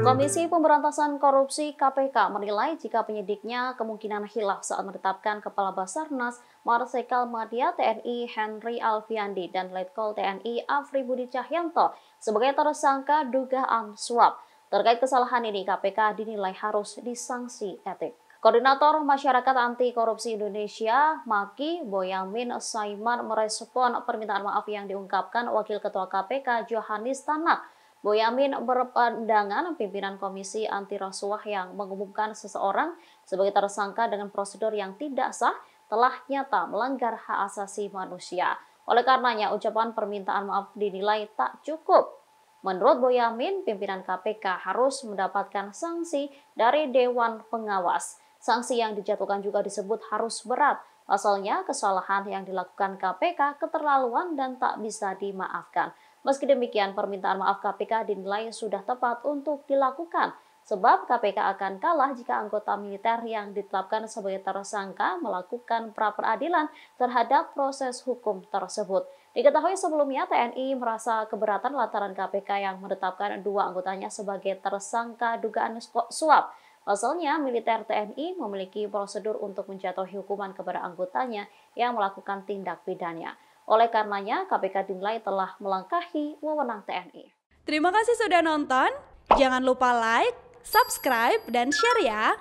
Komisi Pemberantasan Korupsi KPK menilai jika penyidiknya kemungkinan hilaf saat menetapkan Kepala Basarnas Marsikal Madya TNI Henry Alfiandi dan Letkol TNI Afri Budi Cahyanto sebagai tersangka dugaan suap. Terkait kesalahan ini, KPK dinilai harus disanksi etik. Koordinator Masyarakat Anti Korupsi Indonesia, Maki Boyamin Saiman merespon permintaan maaf yang diungkapkan Wakil Ketua KPK Johanis Tanak. Boyamin berpandangan pimpinan Komisi Anti Rasuah yang mengumumkan seseorang sebagai tersangka dengan prosedur yang tidak sah telah nyata melanggar hak asasi manusia. Oleh karenanya, ucapan permintaan maaf dinilai tak cukup Menurut Boyamin, pimpinan KPK harus mendapatkan sanksi dari Dewan Pengawas. Sanksi yang dijatuhkan juga disebut harus berat. Pasalnya, kesalahan yang dilakukan KPK keterlaluan dan tak bisa dimaafkan. Meski demikian, permintaan maaf KPK dinilai sudah tepat untuk dilakukan, sebab KPK akan kalah jika anggota militer yang ditetapkan sebagai tersangka melakukan pra peradilan terhadap proses hukum tersebut. Diketahui sebelumnya TNI merasa keberatan lataran KPK yang menetapkan dua anggotanya sebagai tersangka dugaan suap. Pasalnya, militer TNI memiliki prosedur untuk menjatuhi hukuman kepada anggotanya yang melakukan tindak pidana. Oleh karenanya, KPK dinilai telah melangkahi wewenang TNI. Terima kasih sudah nonton. Jangan lupa like, subscribe, dan share ya.